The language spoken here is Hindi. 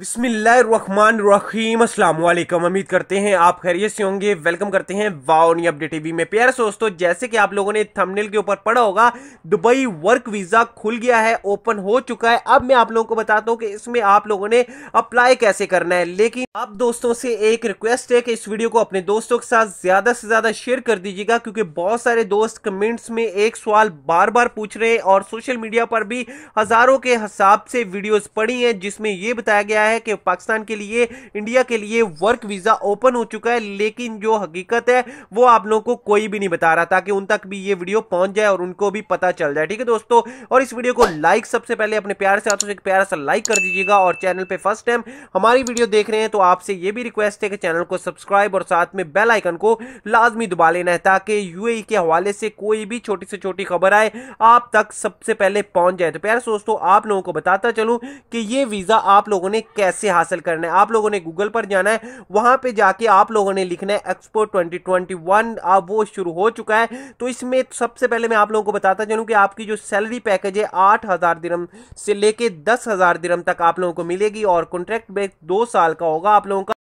अस्सलाम वालेकुम उम्मीद करते हैं आप खैरियत से होंगे वेलकम करते हैं वाओनी अपडेट टीवी में प्यारे दोस्तों जैसे कि आप लोगों ने थंबनेल के ऊपर पढ़ा होगा दुबई वर्क वीज़ा खुल गया है ओपन हो चुका है अब मैं आप लोगों को बताता हूँ कि इसमें आप लोगों ने अप्लाई कैसे करना है लेकिन आप दोस्तों से एक रिक्वेस्ट है कि इस वीडियो को अपने दोस्तों के साथ ज़्यादा से ज़्यादा शेयर कर दीजिएगा क्योंकि बहुत सारे दोस्त कमेंट्स में एक सवाल बार बार पूछ रहे हैं और सोशल मीडिया पर भी हज़ारों के हिसाब से वीडियोज़ पड़ी है जिसमें ये बताया गया आया है कि पाकिस्तान के लिए इंडिया के लिए वर्क वीज़ा ओपन हो चुका है लेकिन जो हकीकत है वो आप लोगों को कोई भी नहीं बता रहा ताकि उन तक भी ये वीडियो पहुंच जाए और उनको भी पता चल जाए ठीक है दोस्तों और इस वीडियो को लाइक सबसे पहले अपने प्यार से हाथों से प्यार सा लाइक कर दीजिएगा और चैनल पर फर्स्ट टाइम हमारी वीडियो देख रहे हैं तो आपसे ये भी रिक्वेस्ट है कि चैनल को सब्सक्राइब और साथ में बेल आइकन को लाजमी दबा लेना है ताकि यू के हवाले से कोई भी छोटी से छोटी खबर आए आप तक सबसे पहले पहुंच जाए तो प्यार दोस्तों आप लोगों को बताता चलूं कि ये वीज़ा आप लोगों ने कैसे हासिल करना है आप लोगों ने गूगल पर जाना है वहां पे जाके आप लोगों ने लिखना है एक्सपो 2021 अब वो शुरू हो चुका है तो इसमें सबसे पहले मैं आप लोगों को बताता चलूँ कि आपकी जो सैलरी पैकेज है आठ हज़ार दिनम से लेके दस हज़ार दिनम तक आप लोगों को मिलेगी और कॉन्ट्रैक्ट बेस दो साल का होगा आप लोगों का